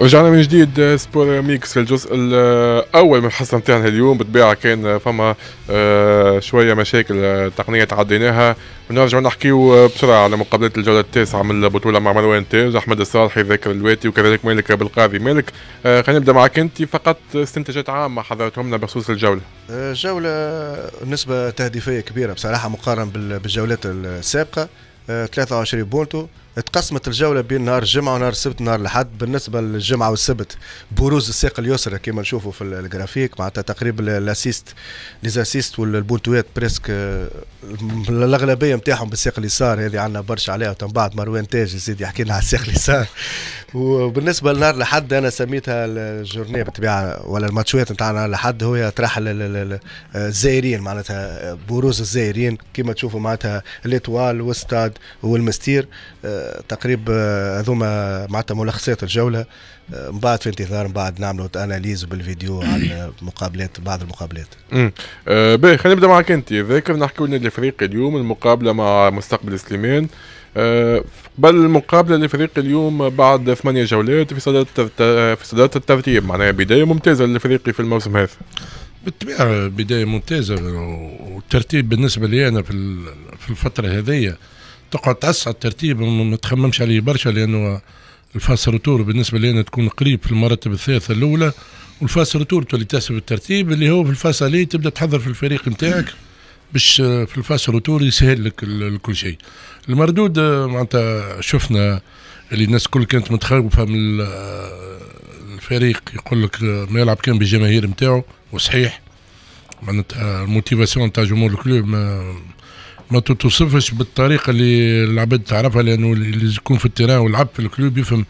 رجعنا من جديد سبور ميكس في الجزء الاول من الحصه نتاعنا اليوم بالطبيعه كان آه، فما آه، شويه مشاكل آه، تقنيه تعديناها ونرجعوا نحكيو بسرعه على مقابلات الجوله التاسعه من البطوله مع مروان تاج احمد الصالحي ذاكر الواتي وكذلك مالك بالقاضي مالك خلينا نبدا معك انت فقط استنتاجات عامه حضرتهم لنا بخصوص الجوله جوله نسبه تهديفيه كبيره بصراحه مقارنه بالجولات السابقه 23 بونتو تقسمت الجوله بين نهار الجمعه ونهار السبت نهار الاحد بالنسبه للجمعه والسبت بروز الساق اليسرى كما نشوفوا في الجرافيك معناتها تقريبا الاسيست ليزاسيست والبونتوات بريسك آه، الاغلبيه نتاعهم بالساق اليسار هذه عندنا برشا عليها ومن بعد مروان تاج يزيد يحكي لنا على الساق اليسار وبالنسبه لنهار الاحد انا سميتها الجورنيه بالطبيعه ولا الماتشات نتاع نهار الاحد هو ترحل الزائرين معناتها بروز الزائرين كما تشوفوا معناتها ليتوال والستاد والمستير آه، تقريب آه، هذوما معناتها ملخصات الجوله آه، من بعد في انتظار من بعد نعملوا اناليز بالفيديو عن مقابلات بعض المقابلات. امم آه باهي خلينا نبدا معك انت ذاكر نحكي لنا الفريق اليوم المقابله مع مستقبل سليمان آه قبل المقابله الفريق اليوم بعد ثمانيه جولات في صداره في صداره الترتيب معناها بدايه ممتازه للافريقي في الموسم هذا. بالطبيعه بدايه ممتازه والترتيب بالنسبه لي انا في الفتره هذه تقعد تأسع الترتيب ما تخممش عليه برشا لأنه الفاس روتور بالنسبة لنا تكون قريب في المرتبة الثالثة الأولى والفاس روتور تولي تحسب الترتيب اللي هو في الفاس عليه تبدا تحضر في الفريق نتاعك باش آه، في الفاس روتور يسهل لك كل شيء المردود آه، معناتها شفنا اللي الناس الكل كانت متخوفه من آه، الفريق يقول لك ما يلعب كان بالجماهير نتاعو وصحيح معناتها الموتيفاسيون نتاع جمهور الكلوب ما تتوصفش بالطريقه اللي العباد تعرفها لانه اللي يكون في التيران ولعب في الكلوب يفهم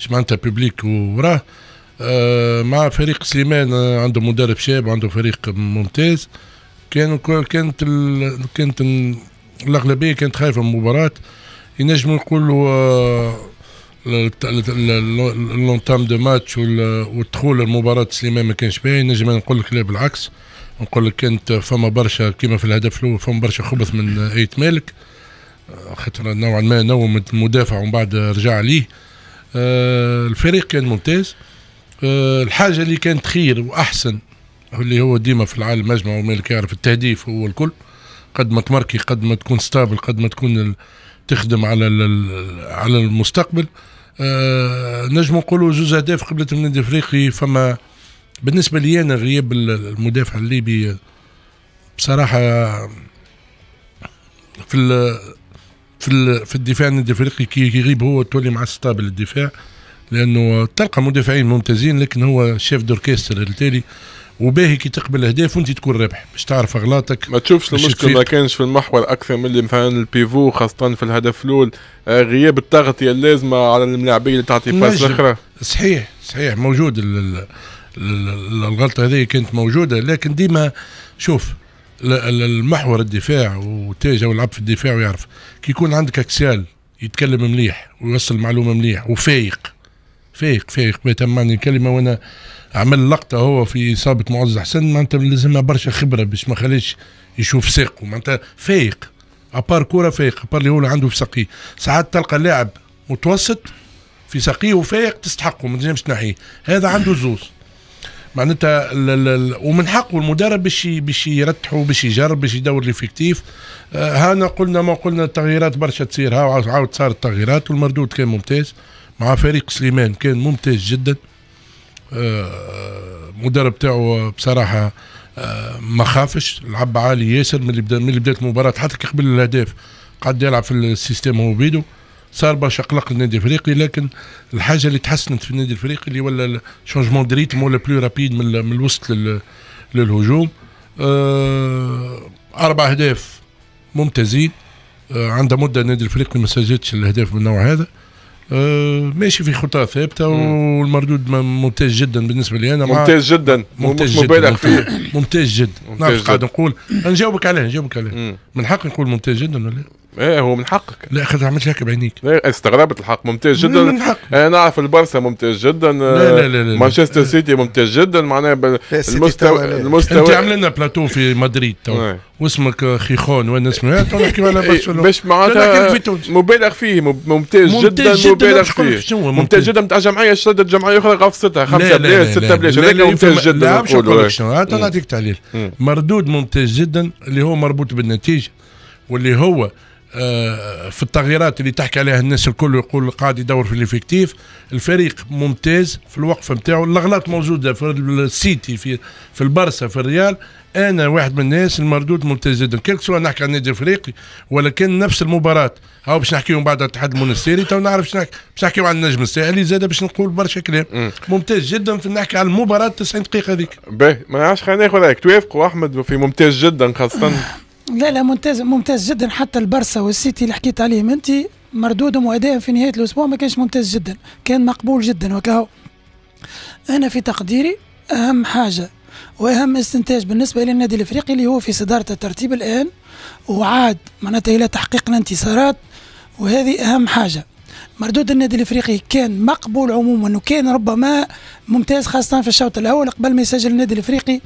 اش معناتها بيبليك وراه آه مع فريق سليمان آه، عنده مدرب شاب عنده فريق ممتاز كان كانت ال... كانت الاغلبيه كانت خايفه من المباراه ينجموا يقولوا آه لونتام دو ماتش والدخول المباراة سليمان ما كانش باهي نجم نقول لك لا بالعكس نقول لك انت فما برشا كيما في الهدف الاول فما برشا خبث من ايت مالك آه، خاطر نوعا ما نوم المدافع ومن بعد رجع ليه آه، الفريق كان ممتاز آه، الحاجه اللي كانت خير واحسن اللي هو ديما في العالم مجمع ومالك يعرف التهديف هو الكل قد ما تمركي قد ما تكون ستابل قد ما تكون تخدم على على المستقبل نجم نقولوا زوز اهداف قبلت من الافريقي فما بالنسبه لي انا غياب المدافع الليبي بصراحه في الـ في الـ في الدفاع النادي الافريقي كي يغيب هو تولي مع ستابل الدفاع لانه تلقى مدافعين ممتازين لكن هو شيف دوركيستر التالي وباهي كي تقبل اهداف وانت تكون رابح باش تعرف اغلاطك ما تشوفش المشكل ما كانش في المحور اكثر من اللي مثلا البيفو خاصه في الهدف الاول آه، غياب التغطيه اللازمه على الملاعبيه اللي تعطي باس الاخرى صحيح صحيح موجود الغلطه هذه كانت موجوده لكن ديما شوف المحور الدفاع وتاجه ولعب في الدفاع ويعرف كي يكون عندك اكسيال يتكلم مليح ويوصل معلومه مليح وفايق فايق فايق بتمعني كلمه وانا عمل لقطه هو في اصابه معز حسن معناتها لازمها برشا خبره باش ما خليش يشوف ساقه معناتها فايق ابار كوره فايق ابار اللي هو عنده في ساقيه ساعات تلقى لاعب متوسط في ساقيه وفايق تستحقه ما تنجمش تنحيه هذا عنده زوز معناتها ومن حق المدرب باش باش يرتحوا باش يجرب باش يدور ليفيكتيف آه، هانا قلنا ما قلنا التغييرات برشا تصير ها عاود صارت التغييرات والمردود كان ممتاز مع فريق سليمان كان ممتاز جدا المدرب آه، تاعو بصراحه آه، ما خافش لعب عالي ياسر من اللي بدات المباراه حتى قبل الاهداف قعد يلعب في السيستم هو بيدو صار باش قلق للنادي الافريقي لكن الحاجه اللي تحسنت في النادي الافريقي اللي ولا شونجمون دي ريتم ولا بلو رابيد من, الوسط للهجوم آه، اربع اهداف ممتازين آه، عندها مده النادي الافريقي ما سجلتش الاهداف من النوع هذا آه، ماشي في خطى ثابته والمردود ممتاز جدا بالنسبه لي انا ممتاز جدا ممتاز مبالغ فيه ممتاز جدا نعرف قاعد نقول نجاوبك عليه نجاوبك عليه من حقي نقول ممتاز جدا ولا ايه هو من حقك لا خذ عملت هيك بعينيك إيه، استغربت الحق ممتاز جدا من حق. انا إيه، اعرف البرسا ممتاز جدا لا لا لا, لا. مانشستر سيتي ممتاز جدا معناها المستوى المستوى انت عامل لنا بلاتو في مدريد تو نعم. واسمك خيخون وين اسمه تو إيه، نحكي على برشلونه باش معناتها مبالغ فيه ممتاز, ممتاز جدا مبالغ فيه ممتاز جدا تاع جمعيه شدت جمعيه اخرى غفصتها خمسه بلاش سته بلاش هذاك ممتاز جدا نعطيك تعليل مردود ممتاز جدا اللي هو مربوط بالنتيجه واللي هو آه، في التغييرات اللي تحكي عليها الناس الكل يقول قاعد يدور في الافكتيف الفريق ممتاز في الوقفه نتاعو الاغلاط موجوده في السيتي في في البرسا في الريال انا واحد من الناس المردود ممتاز جدا كيف سواء نحكي عن النادي الافريقي ولكن نفس المباراه هاو باش نحكيهم بعد الاتحاد المونستيري تو نعرف باش نحكيو عن النجم الساحلي زاد باش نقول برشا كلام ممتاز جدا في نحكي على المباراه 90 دقيقه هذيك باهي ما نعرفش خلينا ناخذ رايك توافقوا احمد في ممتاز جدا خاصه لا لا ممتاز ممتاز جدا حتى البرسا والسيتي اللي حكيت عليهم انت مردودهم وادائهم في نهايه الاسبوع ما كانش ممتاز جدا كان مقبول جدا وكهو انا في تقديري اهم حاجه واهم استنتاج بالنسبه للنادي الافريقي اللي هو في صداره الترتيب الان وعاد معناتها الى تحقيق الانتصارات وهذه اهم حاجه مردود النادي الافريقي كان مقبول عموما وكان ربما ممتاز خاصه في الشوط الاول قبل ما يسجل النادي الافريقي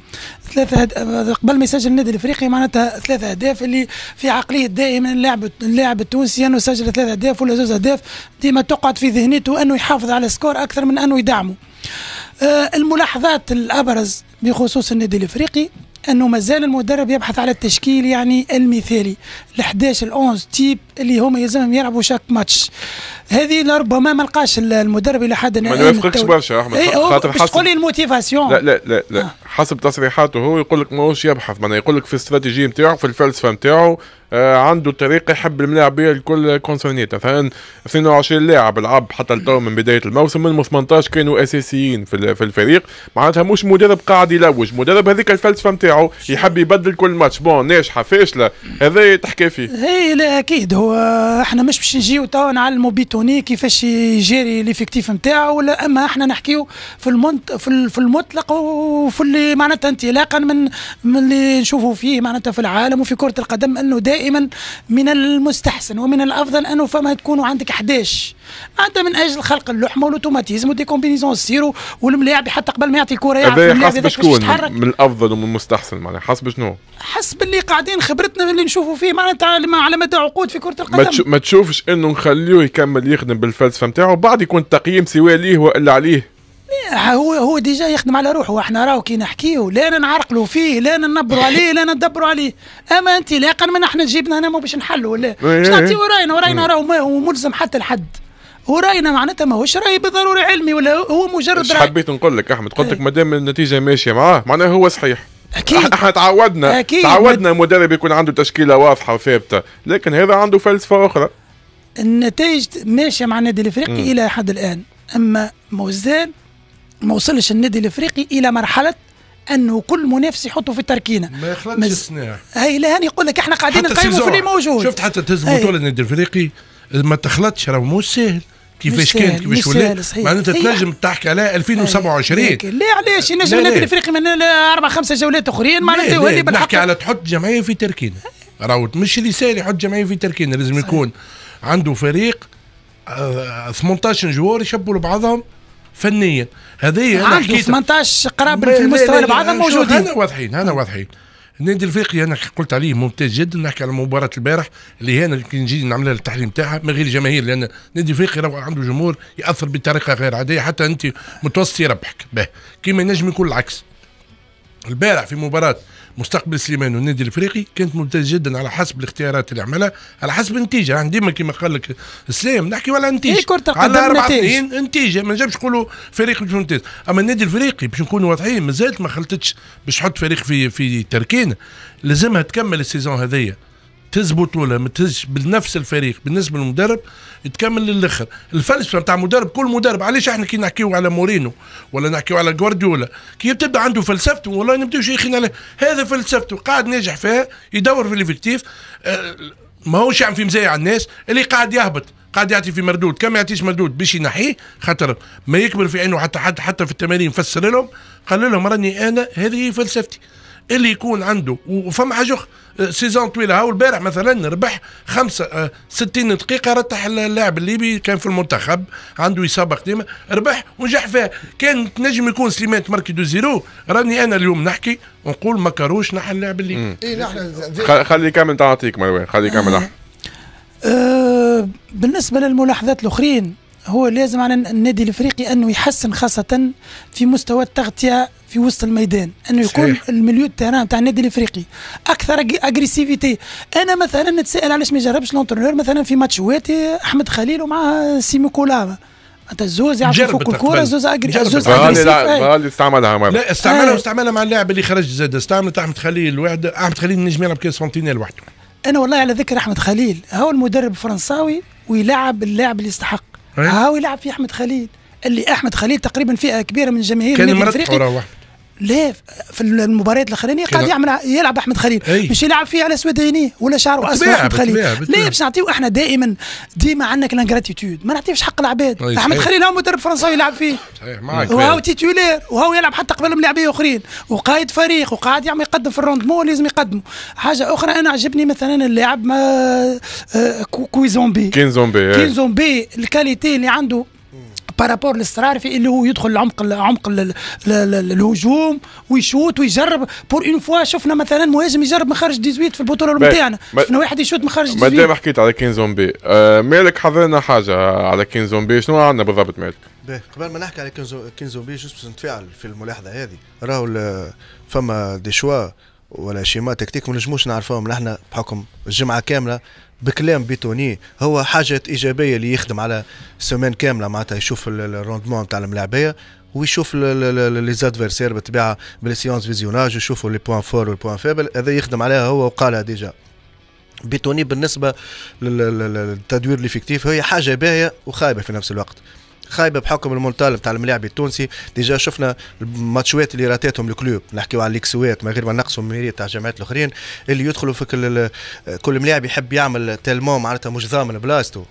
ثلاثه هد... آه، قبل ما يسجل النادي الافريقي معناتها ثلاثه اهداف اللي في عقليه دائما اللاعب اللاعب التونسي انه يسجل ثلاثه اهداف ولا زوز اهداف ديما تقعد في ذهنيته انه يحافظ على سكور اكثر من انه يدعمه. آه الملاحظات الابرز بخصوص النادي الافريقي انه مازال المدرب يبحث على التشكيل يعني المثالي ال 11 ال 11 تيب اللي هما يلزمهم يلعبوا شاك ماتش هذه لربما ما لقاش المدرب الى حد ما يوافقكش برشا احمد إيه، خاطر حسب تقول لي الموتيفاسيون لا لا لا, لا. آه. حسب تصريحاته هو يقول لك ماهوش يبحث معناها يقول لك في الاستراتيجيه نتاعو في الفلسفه نتاعو آه عنده طريقه يحب الملاعب بها الكل كونسرنيت مثلا 22 لاعب لعب حتى لتو من بدايه الموسم منهم 18 كانوا اساسيين في الفريق معناتها مش مدرب قاعد يلوج مدرب هذيك الفلسفه نتاعو يحب يبدل كل ماتش بون ناجحه فاشله هذا تحكي كافي اي لا اكيد هو احنا مش باش نجيو توا نعلموا بيتوني كيفاش يجري ليفيكتيف نتاعه ولا اما احنا نحكيو في المنت في المطلق وفي اللي معناتها انطلاقا من من اللي نشوفوا فيه معناتها في العالم وفي كره القدم انه دائما من المستحسن ومن الافضل انه فما تكونوا عندك 11 انت من اجل خلق اللحمه والاوتوماتيزم ودي كومبينيزون سيرو والملاعب حتى قبل ما يعطي الكره يعرف الملاعب باش يتحرك من الافضل ومن المستحسن معناها حسب شنو؟ حسب اللي قاعدين خبرتنا اللي نشوفوا فيه معناتها على مدى عقود في كره القدم ما, تشوفش انه نخليه يكمل يخدم بالفلسفه نتاعو بعد يكون التقييم سواء ليه والا عليه هو هو ديجا يخدم على روحه احنا راهو كي نحكيو لا نعرقلوا فيه لا ننبروا عليه لا ندبروا عليه اما انطلاقا من احنا جبنا هنا باش نحلوا لا إيه، باش نعطيو إيه. راينا وراينا راهو ملزم حتى الحد هو راينا معناتها ماهوش راي بالضروري علمي ولا هو مجرد راي حبيت نقول لك احمد قلت لك إيه. ما دام النتيجه ماشيه معاه معناها هو صحيح اكيد احنا تعودنا أكيد. تعودنا مدرب يكون عنده تشكيله واضحه وثابته لكن هذا عنده فلسفه اخرى النتائج ماشيه مع النادي الافريقي م. الى حد الان اما موزان ما وصلش النادي الافريقي الى مرحله انه كل منافس يحطه في التركينه ما يخلطش مز... الصناع لهاني يقول لك احنا قاعدين نقيموا في اللي موجود شفت حتى تهز بطوله النادي الافريقي ما تخلطش راه مو سهل كيفاش كانت كيفاش ولات معناتها تنجم تحكي على 2027 لا علاش ينجم النادي الافريقي من اربع خمسه جولات اخرين معناتها يولي بالحق نحكي على تحط جمعيه في تركينه راهو مش اللي سهل يحط جمعيه في تركينه لازم يكون عنده فريق 18 آه، جوار يشبوا لبعضهم فنيا هذه انا حكيت 18 قرابه في المستوى لبعضهم موجودين هنا واضحين هنا واضحين النادي الفيقي يعني انا قلت عليه ممتاز جدا نحكي على مباراه البارح اللي هنا كي نجي نعملها التحليل نتاعها من غير جماهير لان النادي الافريقي عنده جمهور ياثر بطريقه غير عاديه حتى انت متوسط يربحك كيما ينجم يكون العكس البارح في مباراه مستقبل سليمان والنادي الافريقي كانت ممتازه جدا على حسب الاختيارات اللي عملها على حسب النتيجه عندي ديما كما قال لك سليم نحكي ولا نتيجه إيه كرة على اربع سنين نتيجه ما نجمش نقولوا فريق مش ممتاز اما النادي الافريقي باش نكونوا واضحين مازالت ما خلطتش باش تحط فريق في في تركينه لازمها تكمل السيزون هذيا تهز ولا ما بنفس الفريق بالنسبه للمدرب تكمل للاخر الفلسفه نتاع مدرب كل مدرب علاش احنا كي نحكيو على مورينو ولا نحكيو على جوارديولا كي تبدا عنده فلسفته والله نبداو شيخين عليه هذا فلسفته قاعد ناجح فيها يدور في الافكتيف آه، ما هوش يعمل يعني في مزايا على الناس اللي قاعد يهبط قاعد يعطي في مردود كم يعطيش مردود باش ينحيه خاطر ما يكبر في عينه حتى حد حتى في التمارين فسر لهم قال لهم راني انا هذه هي فلسفتي اللي يكون عنده وفما حاجه اخرى آه، سيزون طويله هاو البارح مثلا ربح خمسه 60 آه، دقيقه رتح اللاعب الليبي كان في المنتخب عنده اصابه قديمه ربح ونجح فيها كان نجم يكون سليمان تمركي دو زيرو راني انا اليوم نحكي ونقول ما كاروش نحى اللاعب الليبي إيه، نحن خلي كامل تعطيك مروان خلي كامل آه. بالنسبه للملاحظات الاخرين هو لازم على النادي الافريقي انه يحسن خاصه في مستوى التغطيه في وسط الميدان انه يكون المليو تاعنا تاع النادي الافريقي اكثر اجريسيفيتي انا مثلا نتسائل علاش ما يجربش لونترونور مثلا في ماتش واتي احمد خليل ومع سيمو كولا انت الزوز يعرف يفك الكوره الزوز اجري الزوز استعملها لا استعملها واستعملها مع اللاعب اللي خرج زاد استعملت احمد خليل وحده احمد خليل نجم يلعب كاس فونتينيل وحده انا والله على ذكر احمد خليل هو المدرب الفرنساوي ويلعب اللاعب اللي يستحق هاو يلعب في احمد خليل اللي احمد خليل تقريبا فئه كبيره من جماهير النادي الافريقي ليه في المباريات الاخرانيه قاعد يعمل يلعب احمد خليل مش يلعب فيه على اسود عينيه ولا شعره اسود احمد خليل ليه باش نعطيو احنا دائما ديما عندك لانجراتيتود ما نعطيوش حق العباد احمد خليل هو مدرب فرنساوي يلعب فيه صحيح معاك وهو تيتولير وهو يلعب حتى قبل ملاعبيه اخرين وقائد فريق وقاعد يعمل يقدم في الروندمون لازم يقدمه حاجه اخرى انا عجبني مثلا اللاعب ما آه، آه، كويزومبي كين زومبي كين زومبي الكاليتي اللي عنده بارابور للصراري في اللي هو يدخل لعمق عمق الهجوم ويشوت ويجرب بور اون فوا شفنا مثلا مهاجم يجرب من خارج 18 في البطوله الأولمبية شفنا واحد يشوت من خارج 18 مادام حكيت على كين زومبي آه مالك حضرنا حاجه على كين زومبي شنو عندنا بالضبط مالك؟ قبل ما نحكي على كين زومبي جوست باش نتفاعل في الملاحظه هذه راهو فما دي شوا ولا شيما تكتيك ما نجموش نعرفوهم نحن بحكم الجمعه كامله بكلام بيتوني هو حاجه ايجابيه اللي يخدم على سومان كامله معناتها يشوف الروندمون تاع الملاعبيه ويشوف لي زادفيرسير بالطبيعه بالسيونس فيزيوناج ويشوفوا لي بوان فور والبوان فيبل هذا يخدم عليها هو وقالها ديجا بيتوني بالنسبه للتدوير الافكتيف هي حاجه باهيه وخايبه في نفس الوقت خايبه بحكم المونتال تاع الملاعب التونسي ديجا شفنا الماتشوات اللي راتاتهم الكلوب نحكيو على الاكسوات من غير ما نقصوا ميري تاع الجامعات الاخرين اللي يدخلوا في كل كل ملاعب يحب يعمل تيلمون معناتها مش ضامن بلاصتو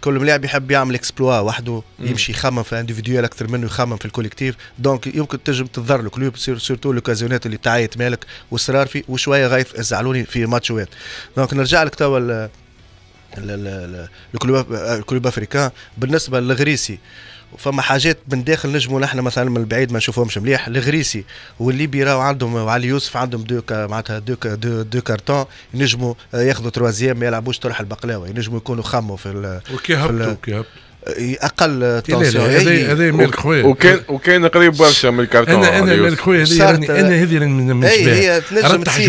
كل ملاعب يحب يعمل اكسبلوا وحده يمشي يخمم في الانديفيديوال اكثر منه يخمم في الكوليكتيف دونك يمكن تنجم تضر الكلوب سورتو لوكازيونات اللي تعايت مالك وصرار في وشويه غايث زعلوني في ماتشوات دونك نرجع لك توا الكلوب آه، افريكان بالنسبه للغريسي فما حاجات من داخل نجموا نحن مثلا من البعيد ما نشوفهمش مليح الغريسي والليبي راهو عندهم وعلي آه، يوسف عندهم دو آه، معناتها دو دو, دو كارتون ينجموا ياخذوا تروازيام ما يلعبوش طرح البقلاوه ينجموا يكونوا خموا في ال وكي هبطوا وكي هبطوا اقل تنسيق هذا هذا خويا وكان وكان قريب برشا من الكارتون انا انا خويا هذه انا هذه من هي تنجم تحت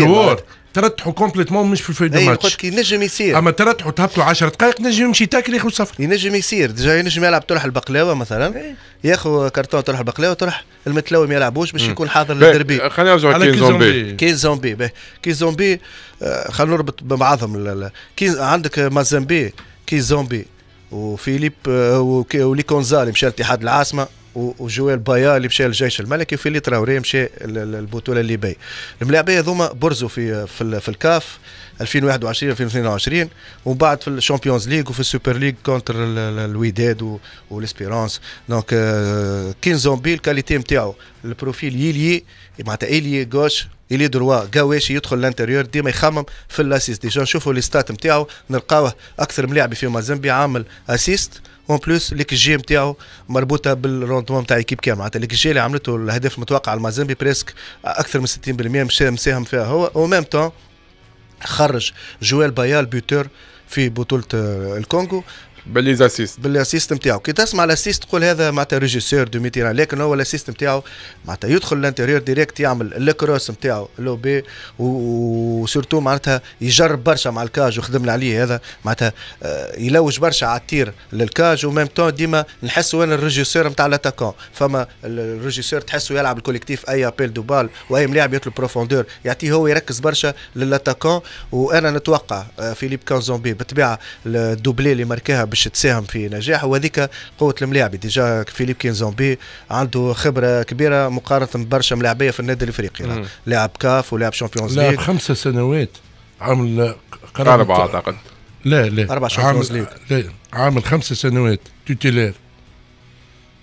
ترتحوا كومبليتمون مش في الفي دو أيوة، ماتش قلت كي نجم يصير اما ترتحوا تهبطوا 10 دقائق نجم يمشي تاكل ياخذ صفر ينجم يصير ديجا ينجم يلعب طرح البقلاوه مثلا إيه. ياخذ كرتون طرح البقلاوه طرح المتلوي ما يلعبوش باش يكون حاضر للدربي خلينا نرجعوا كي زومبي كي زومبي كي زومبي آه، خلينا نربط ببعضهم كي عندك مازامبي كي زومبي وفيليب آه، وليكونزا اللي مشى لاتحاد العاصمه وجويل بايا اللي مشى للجيش الملكي وفيلي تراوري مشى للبطوله الليبيه الملاعبين هذوما برزوا في في, في الكاف 2021 2022 ومن بعد في الشامبيونز ليغ وفي السوبر ليغ كونتر الوداد والاسبيرانس دونك آه، كين زومبي الكاليتي نتاعو البروفيل يلي معناتها الي غوش الي دروا قواشي يدخل لانتيريور ديما يخمم في الاسيست ديجا نشوفوا لي ستات نتاعو نلقاوه اكثر ملاعب في مازامبي عامل اسيست اون بلوس ليكجي نتاعو مربوطه بالروندمون نتاع ليكيب كامل معناتها ليكجي اللي عملته الهدف المتوقع المازامبي بريسك اكثر من 60% مساهم فيها هو او ميم تون خرج جويل بايال بيوتور في بطوله الكونغو بالليزاسيست اسيست نتاعو كي تسمع الاسيست تقول هذا معناتها ريجيسور دو ميتيران لكن هو الاسيست نتاعو معناتها يدخل الانتيريور ديريكت يعمل الكروس نتاعو لو بي وسورتو معناتها يجرب برشا مع الكاج وخدمنا عليه هذا معناتها آه، يلوج برشا على التير للكاج وميم تون ديما نحسوا انا الريجيسور نتاع الاتاكون فما الريجيسور تحسه يلعب الكوليكتيف اي ابيل دو بال واي ملاعب يطلب بروفوندور يعطيه هو يركز برشا للاتاكون وانا نتوقع فيليب كانزومبي بالطبيعه الدوبلي اللي ماركاها باش تساهم في نجاح وهذيك قوه الملاعب ديجا فيليب كينزومبي عنده خبره كبيره مقارنه برشا ملاعبيه في النادي الافريقي لاعب كاف ولاعب شامبيونز ليغ لاعب خمس سنوات عمل أربعة أعتقد لا لا أربع شامبيونز ليغ لا عامل خمس سنوات توتيلير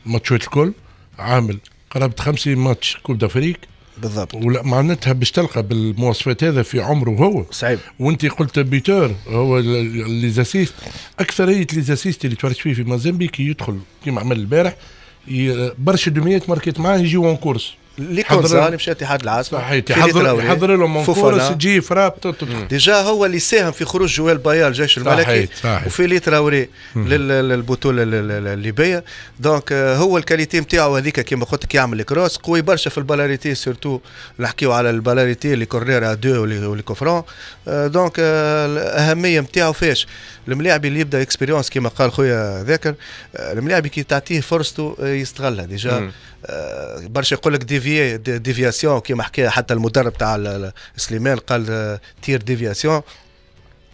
ماتشات الكل عامل قرابه 50 ماتش كوب دافريك بالضبط ولا معناتها باش تلقى بالمواصفات هذا في عمره هو صعيب وانت قلت بيتور هو لي زاسيست اكثريه لي زاسيست اللي تفرج فيه في مازامبي كي يدخل كيما عمل البارح برشا دوميات ماركيت معاه يجيو اون كورس ليكونزا مشى اتحاد العاصمه صحيح حضر يحضر له منفور سجي فرابتو ديجا هو اللي ساهم في خروج جوال بايا الجيش الملكي صحيح وفي لي تراوري للبطوله الليبيه دونك آه، هو الكاليتي نتاعو هذيك كيما قلت لك يعمل كروس قوي برشا في البلاريتي سورتو نحكيو على البلاريتي اللي كورنير ا دو ولي كوفرون آه، دونك آه، الاهميه نتاعو فاش الملاعب اللي يبدا اكسبيريونس كيما قال خويا ذاكر الملاعب كي تعطيه فرصته يستغلها ديجا برشا يقول لك ديفي ديفياسيون كيما حكى حتى المدرب تاع سليمان قال تير ديفياسيون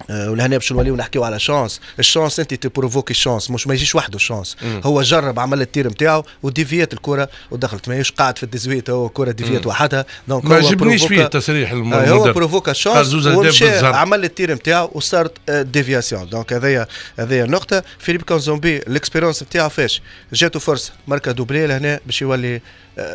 ولهنا باش نوليو نحكيو على شانس الشانس انت تبروفوكي شانس مش ما يجيش وحده شانس هو جرب عمل التير نتاعو وديفيات الكره ودخلت ماهيش قاعد في الدزويت هو كره ديفيات وحدها دونك ما عجبنيش فيه التصريح آه، المدرب هو بروفوكا شانس ومشى عمل التير نتاعو وصارت ديفياسيون آه، دونك هذايا هذايا النقطه فيليب كونزومبي الاكسبيرونس نتاعو فاش جاتو فرصه ماركا دوبلي لهنا باش يولي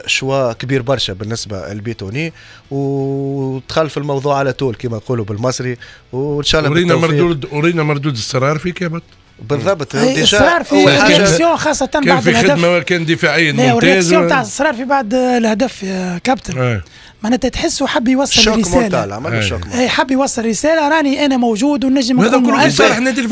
شوا كبير برشا بالنسبه للبيتوني ودخل في الموضوع على طول كما نقولوا بالمصري وان شاء الله ورينا مردود ورينا مردود الصرار في كابت بالضبط إيه، ديجا في خاصة كان بعد في خدمة كان دفاعيا إيه، ممتاز تاع الصرار في بعد الهدف يا كابتن إيه. معناتها تحسه حب يوصل شوك رساله عمل أيوة. شوك اي حب يوصل رساله راني انا موجود ونجم والنجم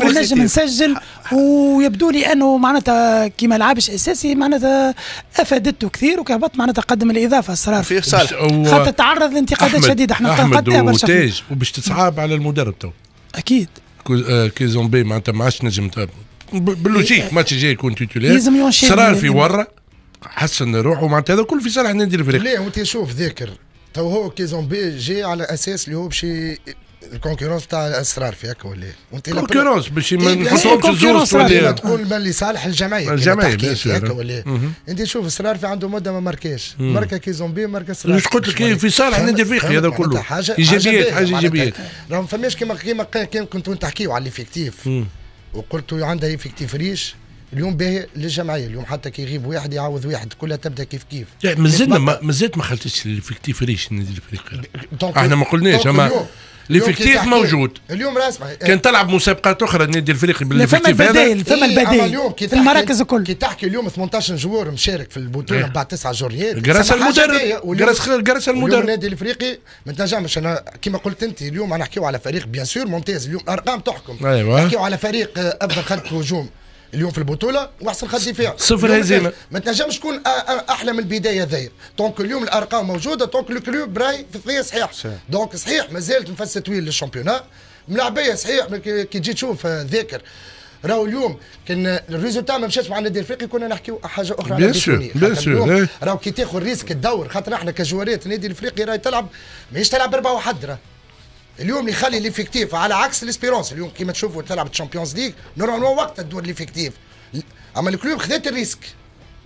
ونجم نسجل ويبدو لي انه معناتها كيما لعبش اساسي معناتها افادته كثير وكهبط معناتها قدم الاضافه الصراحه صالح خاطر تعرض لانتقادات شديده احنا نتنقدها برشا وتاج وباش تصعب على المدرب تو اكيد آه، كيزومبي معناتها ما عادش نجم باللوجيك ماتش جاي يكون تيتولير لازم ينشر صرا في ورا حسن روحه معناتها هذا كل في صالح النادي الفريق ليه وانت شوف ذاكر تو هو كيزومبي جي على اساس اللي هو باش الكونكورونس تاع الاسرار هكا ولا وانت الكونكورونس باش ما نحطوش الزور ولا تقول ما اللي صالح الجمعيه الجمعيه بيان سور ولا انت شوف اسرار في عنده مده ما ماركاش ماركه كي زومبي ماركه اسرار واش قلت لك في صالح نادي الفقي هذا كله ايجابيات حاجه ايجابيات راهم فماش كيما كيما كنتوا كنتو على الافكتيف وقلتوا عندها افكتيف ريش اليوم باهي للجمعيه اليوم حتى كي يغيب واحد يعوض واحد كلها تبدا كيف كيف مازلنا مازلت ما خلتش الافكتيف ريش النادي الافريقي احنا ما قلناش اما الافكتيف موجود اليوم راه اسمع كان تلعب مسابقات اخرى النادي الافريقي بالافكتيف هذا فما إيه، البدائل في المراكز الكل كي تحكي اليوم 18 جوار مشارك في البطوله إيه. بعد 9 جوريات جرس المدرب جرس جرس المدرب النادي الافريقي ما تنجمش انا كما قلت انت اليوم نحكيو على فريق بيان سور ممتاز اليوم ارقام تحكم أيوة. نحكيو على فريق افضل خط هجوم اليوم في البطوله واحسن خط دفاع صفر هزيمه ما تنجمش تكون احلى من البدايه داير دونك اليوم الارقام موجوده دونك الكلوب راهي في الثنيه صحيح دونك صحيح مازالت مفسه طويل للشامبيونات ملاعبيه صحيح كي تجي تشوف آه، ذاكر راهو اليوم كان الريزولتا ما مشاش مع النادي الافريقي كنا نحكيو حاجه اخرى بيان سور بيان سور راهو كي تاخذ ريسك الدور خاطر احنا كجوارات النادي الافريقي راهي تلعب ماهيش تلعب بربع واحد راه اليوم اللي يخلي ليفيكتيف على عكس ليسبيرونس اليوم كيما تشوفوا تلعب الشامبيونز ليغ نورمالمون وقت تدور ليفيكتيف اما الكلوب خذيت الريسك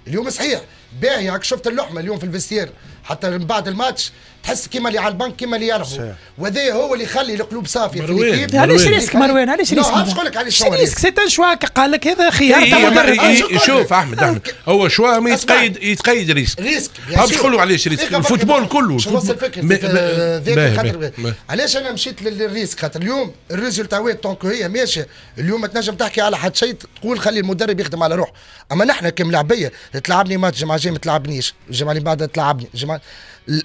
اليوم صحيح باهي راك شفت اللحمه اليوم في الفستير حتى من بعد الماتش تحس كيما اللي على البنك كيما اللي يلعبوا وهذا هو اللي يخلي القلوب صافيه في الكيب علاش ريسك مروان علاش ريسك علاش نقول لك علاش ريسك سي ان شوا قال لك هذا خيار تاع مدرب شوف احمد احمد هو شوا ما يتقيد يتقيد ريسك ريسك باش نقول علاش ريسك الفوتبول كله شو وصل فكرة آه، علاش انا مشيت للريسك خاطر اليوم الريزلت وين طونك هي ماشيه اليوم تنجم تحكي على حد شيء تقول خلي المدرب يخدم على روحه اما نحن كملاعبيه تلعبني ماتش جمعه جاي ما تلعبنيش الجمعه اللي بعدها تلعبني طبعا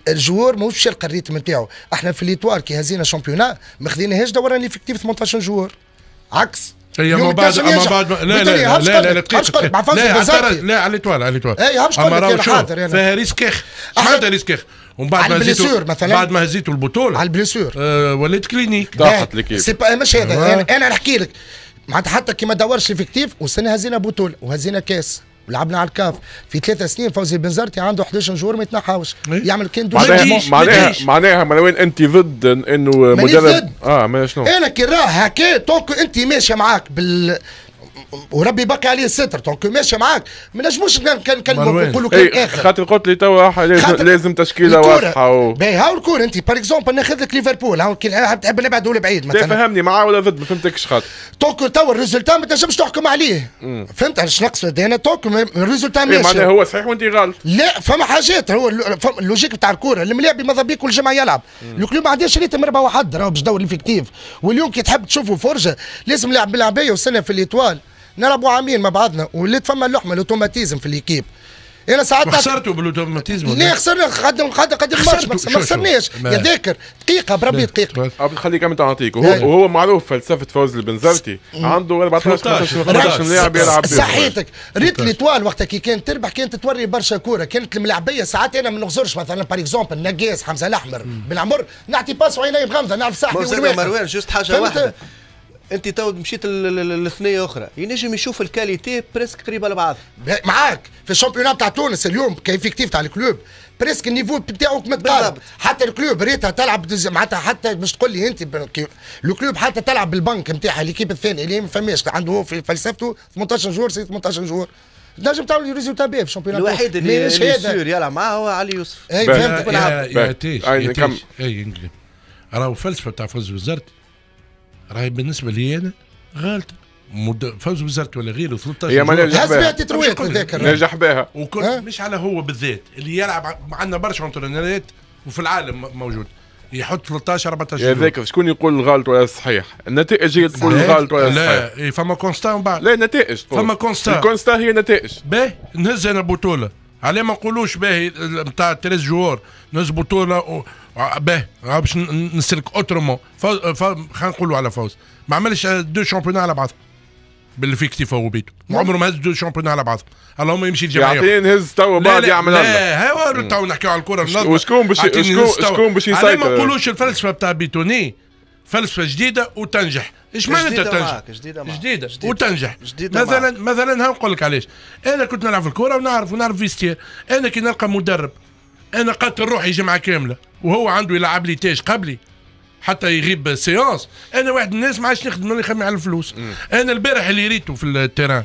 الجوار ماهوش يلقى الريتم نتاعو احنا في ليتوار كي هزينا شامبيونا ما خذيناهاش دوران ليفكتيف 18 جوار عكس هي ما بعد ما بعد لا لا لا لا لا دقيقة لا لا على طوال على طوال اي هبش اما راهو حاضر فيها ريسك اخر شحال ريسك اخر ومن بعد ما هزيتوا مثلا بعد ما هزيتو البطولة على البليسور آه، وليت كلينيك ضاعت إيه، الكيف سي مش هذا أيوة. انا نحكي لك معناتها حتى كي ما دورش ليفيكتيف وسنة هزينا بطولة وهزينا كاس ولعبنا على الكاف في ثلاثة سنين فوزي البنزرتي عنده 11 جور ما يتنحاوش إيه. يعمل كان دو معناها معناها معناها ملوان انت ضد انه مجرد اه ما شنو انا إيه، كي راه هكا توك انت ماشي معاك بال وربي يبقي عليه الستر دونك ماشي معاك ما نجموش كان كان نقولوا كان إيه، اخر خاطر قلت لي توا لازم تشكيله واضحه و... باهي هاو الكور انت باغ اكزومبل ناخذ لك ليفربول هاو تحب نبعد ولا بعيد إيه، مثلا فهمني معاه ولا ضد ما فهمتكش خاطر دونك توا الريزلتا ما تنجمش تحكم عليه فهمت علاش نقصد انا دونك الريزلتا إيه، ماشي معناها هو صحيح وانت غلط لا فما حاجات هو اللوجيك نتاع الكوره الملاعب ماذا بيك كل جمعه يلعب لو كلوب ما عندهاش ريتم ربع واحد راهو باش دور الافكتيف واليوم كي تحب تشوفوا فرجه لازم لاعب ملاعبيه وسنه في الاطوال نلعبوا عامين مع بعضنا ولات فما اللحمه الاوتوماتيزم في الاكيب انا ساعات خسرتوا بالاوتوماتيزم لا خسرنا قدم قدم قدم ماتش ما خسرناش يا ذاكر دقيقه بربي دقيقه عبد الخليل كم تعطيك إيه. وهو, معروف فلسفه فوز البنزرتي عنده 14 15 لاعب يلعب صحيتك ريت ليطوال وقتها كي كانت تربح كانت توري برشا كوره كانت الملاعبيه ساعات انا ما نخزرش مثلا باغ اكزومبل نقاس حمزه الاحمر بالعمر نعطي باس وعيني بغمضه نعرف صاحبي مروان جوست حاجه واحده انت تو مشيت للثنيه اخرى ينجم يشوف الكاليتي بريسك قريبه لبعض معاك في الشامبيونات تاع تونس اليوم كيفيكتيف تاع الكلوب بريسك النيفو بتاعو متقارب حتى الكلوب ريتها تلعب معناتها حتى باش تقول لي انت الكلوب حتى تلعب بالبنك نتاعها ليكيب الثانيه اللي ما فماش عنده هو في فلسفته 18 جور سي 18 جور نجم تعمل لي ريزولتا باهي في الشامبيونات الوحيد اللي, سور يلعب معاه هو علي يوسف اي فهمت يا تيش اي راهو فلسفه تاع فوز وزارتي راهي بالنسبه لي انا غالطه فوز وزارتي ولا غيره 13 هي ما نجح بها نجح بها وكل مش على هو بالذات اللي يلعب عندنا برشا انترنرات وفي العالم موجود يحط 13 14 ذاك شكون يقول الغلط ولا الصحيح النتائج هي تقول الغلط ولا الصحيح لا إيه، فما كونستا من بعد لا نتائج فما كونستا الكونستا هي نتائج باهي نهز انا بطوله علاه ما نقولوش باهي نتاع تريز جوار نزبطوا له باهي باش نسلك اوترومون خلينا نقولوا على فوز ما عملش دو شامبيون على بعضهم بالفيكتيف هو بيتو عمره ما هز دو شامبيون على بعضهم اللهم يمشي الجمعيه يعطيني نهز تو بعد يعمل لا هو تو نحكيو على الكره وشكون باش شكون باش يسيطر علاه ما نقولوش الفلسفه بتاع بيتوني فلسفه جديده وتنجح ايش معناتها تنجح جديده معك. جديده, جديدة وتنجح جديدة مثلا معك. مثلا هنقول لك علاش انا كنت نلعب في الكره ونعرف ونعرف فيستير انا كي نلقى مدرب انا قاتل روحي جمعه كامله وهو عنده يلعب لي تاج قبلي حتى يغيب سيونس انا واحد الناس ما عادش نخدم اللي يخمم على الفلوس م. انا البارح اللي ريته في التيران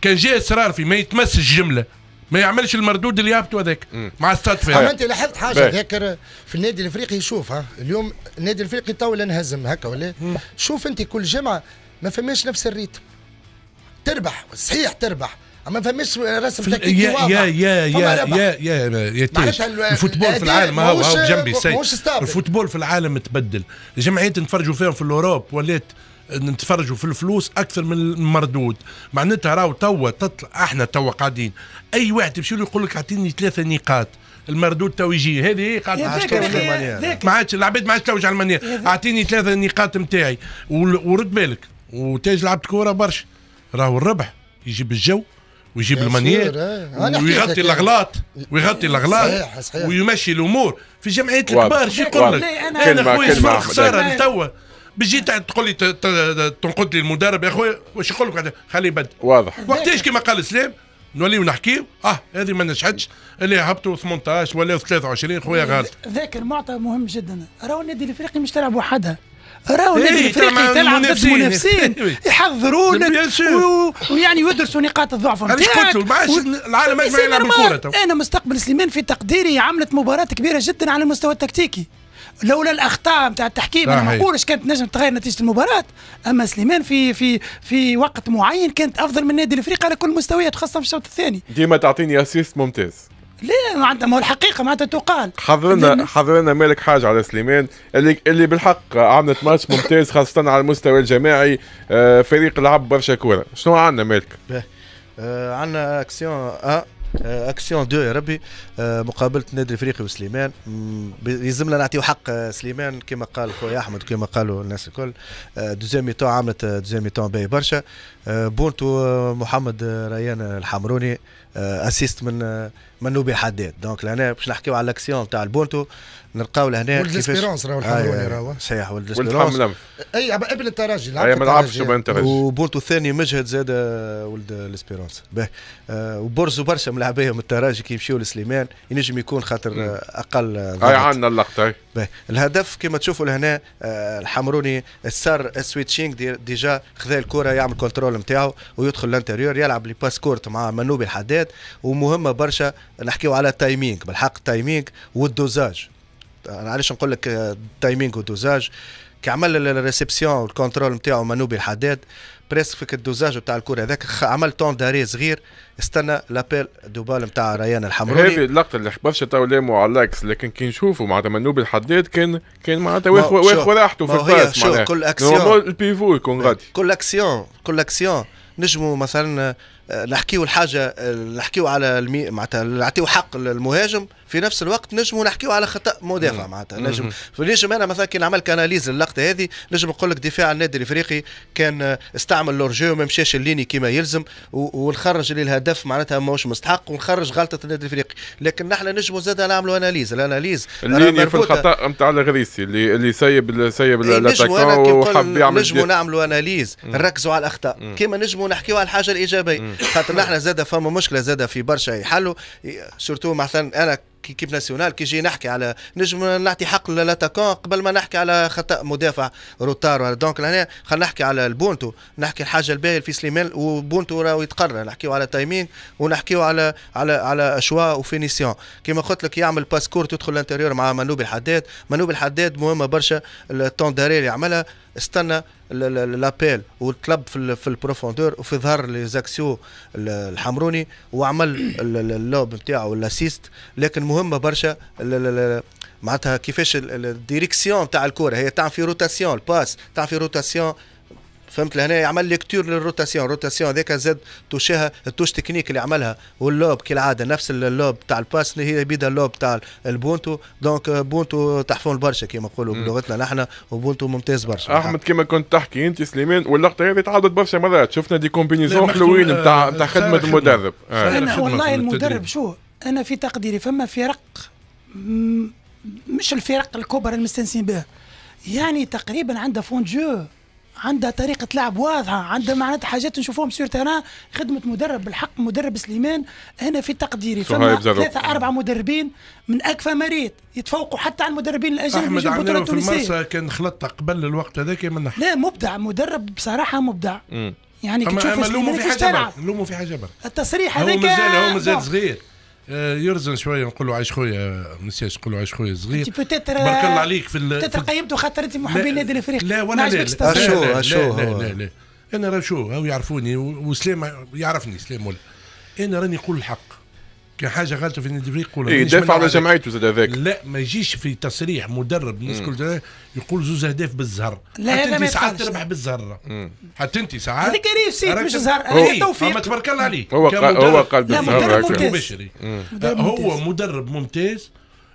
كان جاي اسرار في ما يتمسش جمله ما يعملش المردود اللي يابتو هذاك مع الصدفه اما انت لاحظت حاجه ذاكر في النادي الافريقي شوف ها اليوم النادي الافريقي تو انهزم هكا ولا شوف انت كل جمعه ما فماش نفس الريتم تربح صحيح تربح اما فماش رسم تكتيكي واضح يا يا يا يا يا يا يا الفوتبول في العالم هاو هاو جنبي سي الفوتبول في العالم تبدل الجمعيات نتفرجوا فيهم في الاوروب ولات نتفرجوا في الفلوس اكثر من المردود معناتها راهو توا تطلع احنا توا قاعدين اي واحد يمشي له يقول لك اعطيني ثلاثه نقاط المردود تو يجي هذه قاعده ما عادش العباد ما عادش توجع المانيا اعطيني ثلاثه نقاط نتاعي ورد بالك وتاج لعبت كوره برشا راهو الربح يجيب الجو ويجيب المنيير آه. ويغطي يعني. الاغلاط ويغطي الاغلاط ويمشي الامور في جمعيه الكبار شو يقول لك انا خويا خساره توا بيجي تقول لي تنقد لي المدرب يا خويا واش يقول لك خلي بد واضح وقتاش كما قال سليم نولي ونحكي اه هذه ما نجحتش اللي هبطوا 18 ولا 23 خويا غلط ذاكر معطى مهم جدا راهو النادي الافريقي مش تلعب وحدها راهو إيه، النادي إيه الافريقي تلعب ضد منافسين إيه. يحضرونك ويعني يدرسوا نقاط الضعف نتاعك له العالم اجمع يلعب الكره انا مستقبل سليمان في تقديري عملت مباراه كبيره جدا على المستوى التكتيكي لولا الاخطاء نتاع التحكيم انا ما نقولش كانت نجم تغير نتيجه المباراه اما سليمان في في في وقت معين كانت افضل من نادي الافريقي على كل المستويات خاصه في الشوط الثاني ديما تعطيني اسيست ممتاز لا معناتها ما هو الحقيقه معناتها تقال حضرنا حضرنا مالك حاجه على سليمان اللي اللي بالحق عملت ماتش ممتاز خاصه على المستوى الجماعي آه، فريق لعب برشا كوره شنو عندنا مالك؟ آه عندنا اكسيون آه آه، اكسيون دو يا ربي آه، مقابله النادي الافريقي وسليمان يلزمنا نعطيو حق آه، سليمان كما قال خويا احمد كما قالوا الناس الكل دوزيام ميتون عملت دوزيام ميتون باهي برشا بونتو محمد ريان الحمروني اسيست من منو بيحدد دونك لهنا باش نحكيو على الاكسيون تاع البونتو نلقاو لهنا ولد الاسبيرونس راهو الحمد لله أيوة، أيوة. راهو صحيح ولد الاسبيرونس اي ابن الترجي اي ما نعرفش الترجي وبونتو الثاني مجهد زاد آه، ولد الاسبيرونس باهي آه، وبرزو برشا من لعباهم الترجي كي يمشيو لسليمان ينجم يكون خاطر آه، اقل اي عندنا اللقطه باه الهدف كما تشوفوا لهنا الحمروني السار السويتشينغ ديجا خذا الكره يعمل كنترول نتاعو ويدخل لانتيريور يلعب لي باس كورت مع منوبي الحداد ومهمه برشا نحكيو على التايمينغ بالحق التايمينغ والدوزاج انا علاش نقول لك التايمينغ والدوزاج كي عمل الريسبسيون والكونترول نتاعو منوبي الحداد بريسك فيك الدوزاج نتاع الكره هذاك عمل طون داري صغير استنى لابيل دو بال نتاع ريان الحمروني هذه اللقطه اللي برشا تو لاموا على الاكس لكن كي نشوفوا معناتها منوبي الحداد كان كان معناتها واخ واخ راحته في الباس معناتها كل اكسيون البيفو يكون إيه. غادي كل اكسيون كل اكسيون نجموا مثلا نحكيو الحاجه نحكيو على المي... معناتها نعطيو حق للمهاجم في نفس الوقت نجموا نحكيو على خطا مدافع معناتها نجم نجم انا مثلا كي نعمل كاناليز للقطه هذه نجم نقول لك دفاع النادي الافريقي كان استعمل لورجيو وما مشاش الليني كما يلزم ونخرج ليه الهدف معناتها ماهوش مستحق ونخرج غلطه النادي الافريقي لكن نحن نجموا زاد نعملوا اناليز الاناليز الليني في الخطا نتاع الغريسي اللي اللي سيب سيب الاتاكون وحب يعمل نجموا نعملوا اناليز نركزوا على الاخطاء كما نجموا نحكيوا على الحاجه الايجابيه خاطر نحن زاد فما مشكله زاد في برشا يحلوا سورتو مثلا انا كيب ناسيونال كي جي نحكي على نجم نعطي حق لاتاكون قبل ما نحكي على خطا مدافع روتار دونك لهنا خلينا نحكي على البونتو نحكي الحاجه الباهيه في سليمان وبونتو راهو يتقرر نحكيو على تايمين ونحكيو على على على اشوا وفينيسيون كيما قلت لك يعمل باسكور تدخل يدخل الانتيريور مع منوب الحداد منوب الحداد مهمه برشا التون اللي يعملها استنى لابيل وطلب في في البروفوندور وفي ظهر لي زاكسيو الحمروني وعمل اللوب نتاعو والاسيست لكن مهمه برشا معناتها كيفاش الديريكسيون تاع الكره هي تاع في روتاسيون الباس تاع في روتاسيون فهمت لهنا يعمل ليكتور للروتاسيون روتاسيون هذاك زاد توشها التوش تكنيك اللي عملها واللوب كالعاده نفس اللوب تاع الباس اللي هي بيدها اللوب تاع البونتو دونك بونتو تحفون برشا كيما نقولوا بلغتنا نحن وبونتو ممتاز برشا احمد كيما كنت تحكي انت سليمان واللقطه هذه تعادت برشا مرات شفنا دي كومبينيزون حلوين نتاع نتاع آه، خدمه المدرب آه. انا والله المدرب شو انا في تقديري فما فرق مش الفرق الكبرى المستنسين بها يعني تقريبا عندها فون جو عندها طريقة لعب واضحة عندها معناتها حاجات نشوفوهم سير تيران خدمة مدرب بالحق مدرب سليمان هنا في تقديري فما ثلاثة أربعة مدربين من أكفى مريت يتفوقوا حتى على المدربين الأجانب أحمد عناوي في المرسى كان خلطها قبل الوقت هذاك من لا مبدع مدرب بصراحة مبدع م. يعني كي تشوف في حاجة نلومه في حاجة التصريح هذاك هو مازال هو مازال صغير آه، يرزن شويه نقول له عايش خويا ما نساش نقول له عايش خويا صغير بارك الله عليك في بتتر قيمته خاطر انت محبي النادي الافريقي لا ولا لا لا لا, لا, لا, لا, لا انا راه شو هاو يعرفوني وسلام يعرفني سلام ولا انا راني نقول الحق كان حاجه غلطه في نادي الفريق يقول إيه يدافع على جمعيته زاد هذاك لا ما يجيش في تصريح مدرب الناس كل يقول زوز اهداف بالزهر لا حتى انت ساعات تربح بالزهر حتى انت ساعات هذاك ريف سيد مش زهر هذاك توفيق تبارك الله عليه هو هو قال بالزهر هو مدرب ممتاز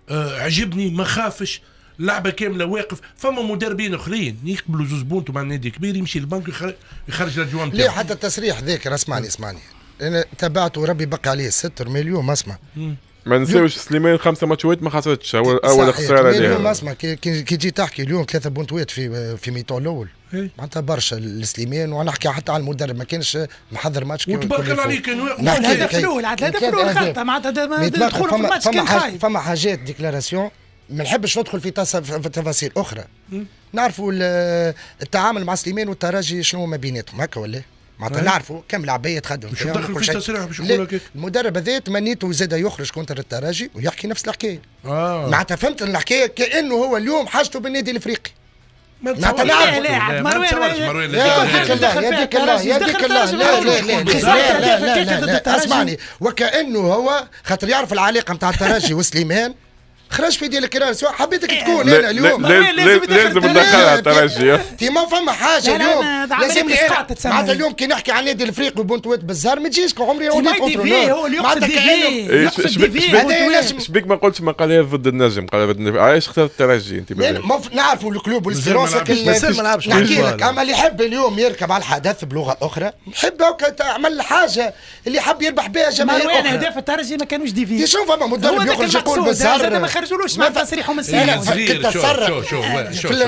آه، عجبني ما خافش لعبه كامله واقف فما مدربين اخرين يقبلوا زوز بونتو مع نادي كبير يمشي للبنك يخرج الاجوان ليه حتى التصريح ذاك اسمعني اسمعني انا تبعت وربي بقى عليه الستر ما اسمع ما نساوش سليمان خمسه ماتشات ما خسرتش اول اول خساره ليها اليوم اسمع كي تجي تحكي اليوم ثلاثه بونتوات في في ميتون الاول إيه. معناتها برشا لسليمان ونحكي حتى على المدرب ما كانش محضر ماتش وتبارك الله عليك معناتها هدف الاول الهدف الاول خلطه معناتها دخول في الماتش كان خايف فما حاجات ديكلاراسيون ما نحبش ندخل في تفاصيل اخرى نعرفوا التعامل مع سليمان والترجي شنو ما بيناتهم هكا ولا إيه؟ معناتها نعرفوا كم لعبيه تخدم شو دخل في التصريح باش يقول المدرب هذا تمنيته زاد يخرج كونتر الترجي ويحكي نفس الحكايه آه. معناتها فهمت الحكايه كانه هو اليوم حاجته بالنادي الافريقي ما لا لا مروان لا الله يديك الله الله لا لا لا لا لا اسمعني وكانه هو خاطر يعرف العلاقه نتاع الترجي وسليمان خرج في ديال الكرام سواء حبيتك إيه. تكون انا اليوم لازم ندخلها ترجي انت ما فما حاجه اليوم لازم إيه، معناتها اليوم كي نحكي عن نادي الفريق وبونتويت بالزهر ما تجيش عمري هو كونترولور معناتها علم إيه، شبيك ما قلتش ما قالها ضد النجم قالها ضد النجم علاش اخترت الترجي انت نعرفوا الكلوب والسبيرونس نحكي لك اما اللي يحب اليوم يركب على الحدث بلغه اخرى يحب تعمل حاجه اللي حب يربح بها جماهير اخرى اهداف الترجي ما كانوش ديفي شوف فما مدرب يخرج يقول بالزهر يخرجولوش تصريحه من سيدي كنت تصرف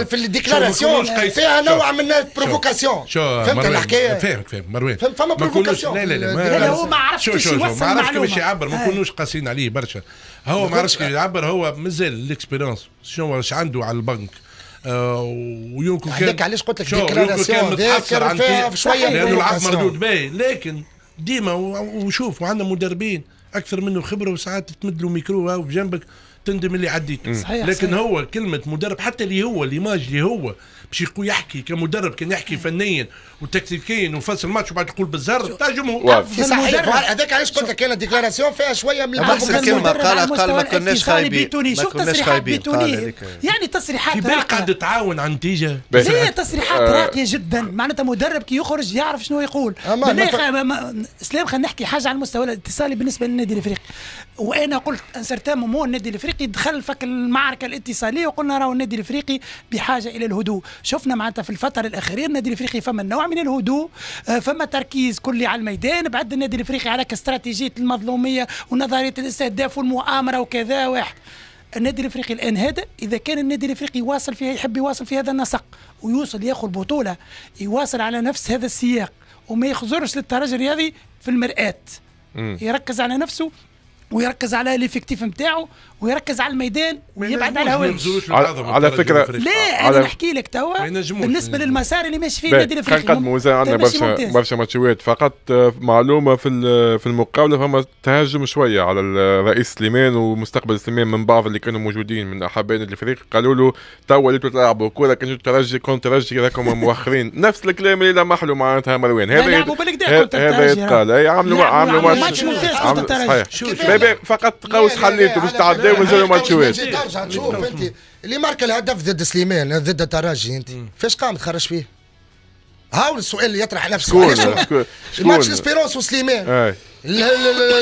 في الديكلاراسيون فيها نوع من البروفوكاسيون فهمت الحكايه فاهمك فاهم مروان فما بروفوكاسيون لا لا لا هو ما عرفش ما عرفش كيفاش يعبر ما نكونوش قاسيين عليه برشا هو ما عرفش كيفاش يعبر هو مازال ليكسبيرونس شنو عنده على البنك آه، ويمكن كان علاش قلت لك ديكلاراسيون متحسر فيها شويه لانه العب مردود باهي لكن ديما وشوف وعندنا مدربين اكثر منه خبره وساعات تمد له ميكرو بجنبك تندم اللي عديته صحيح لكن صحيح. هو كلمه مدرب حتى اللي هو ماج اللي هو باش يحكي كمدرب كان يحكي فنيا وتكتيكيا وفصل الماتش وبعد يقول بالزهر تاع جمهور هذاك علاش قلت لك انا ديكلاراسيون فيها شويه من كلمه قال قال ما كناش خايبين شوف تصريحات بيتونيه يعني تصريحات في بال قاعد تعاون على النتيجه هي تصريحات آه. راقيه جدا معناتها مدرب كي يخرج يعرف شنو يقول اسلام خلينا نحكي حاجه على المستوى الاتصالي بالنسبه للنادي الافريقي وانا قلت ان سيرتان مو النادي الافريقي الافريقي دخل فك المعركه الاتصاليه وقلنا راهو النادي الافريقي بحاجه الى الهدوء شفنا معناتها في الفتره الاخيره النادي الافريقي فما نوع من الهدوء آه، فما تركيز كلي على الميدان بعد النادي الافريقي على استراتيجيه المظلوميه ونظريه الاستهداف والمؤامره وكذا واحد النادي الافريقي الان هذا اذا كان النادي الافريقي يواصل فيها يحب يواصل في هذا النسق ويوصل ياخذ بطوله يواصل على نفس هذا السياق وما يخزرش للترجي الرياضي في المرآة يركز على نفسه ويركز على الافكتيف نتاعو ويركز على الميدان ويبعد على الهوايش على فكره ليه انا نحكي لك توا بالنسبه للمسار اللي ماشي فيه النادي الافريقي نقدموا زي عندنا برشا برشا ماتشات فقط آه، معلومه في في المقابله فما تهاجم شويه على الرئيس سليمان ومستقبل سليمان من بعض اللي كانوا موجودين من احبان الافريق قالوا له توا اللي تلعبوا كره كنتوا ترجي كنت ترجي راكم مؤخرين نفس الكلام اللي لمحلو معناتها مروان هذا هذا يتقال عملوا عملوا ماتش ممتاز كنت ترجي فقط قوس حليته باش تعدي داوم ما تشوهاش ترجع تشوف انت اللي مارك الهدف ضد سليمان ضد الترجي انت فاش قام تخرج فيه هاو السؤال اللي يطرح نفسه شكون ماتش اسبيرونس وسليمان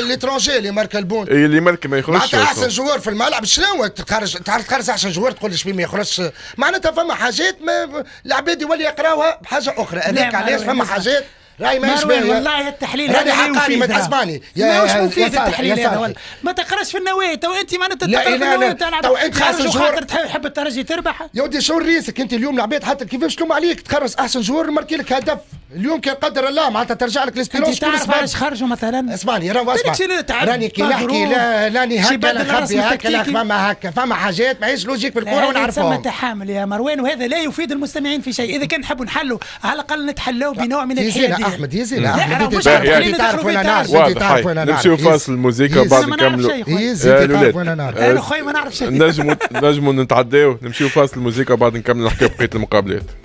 ليترونجي اللي ماركا البون اللي ماركا ما يخرجش معناتها احسن جوار في الملعب شنو تخرج تعرف تخرج احسن جوار تقول لي ما يخرجش معناتها فما حاجات ما العباد يولي يقراوها بحاجه اخرى هذاك علاش فما حاجات راي ماهيش باهيه والله التحليل هذا حقاني من اسباني يا ماهوش مفيد التحليل هذا ما تقراش في النوايا تو انت معناتها تقرا في النوايا تاع تو انت خاص خاطر تحب الترجي تربح يا ودي شو ريسك انت اليوم العباد حتى كيفاش تلوم عليك تخرج احسن جوهر ماركي لك هدف اليوم كان قدر الله معناتها ترجع لك الاسبيرونس انت تعرف علاش خرجوا مثلا اسمعني راه اسمع راني كي نحكي لا راني هكا لا نخبي هكا لا فما هكا فما حاجات ماهيش لوجيك في الكوره فما تحامل يا مروان وهذا لا يفيد المستمعين في شيء اذا كان نحبوا نحلوا على الاقل نتحلوا بنوع من الحياديه احمد يزن احمد انت تعرف وين انا نعرف انت أه، تعرف وين انا نعرف نمشيو فاصل موسيقى بعد نكملوا يزي انت تعرف وين انا نعرف انا خويا ما نعرفش نجموا نجموا نتعداو نمشيو فاصل موسيقى بعد نكملوا نحكيو بقيه المقابلات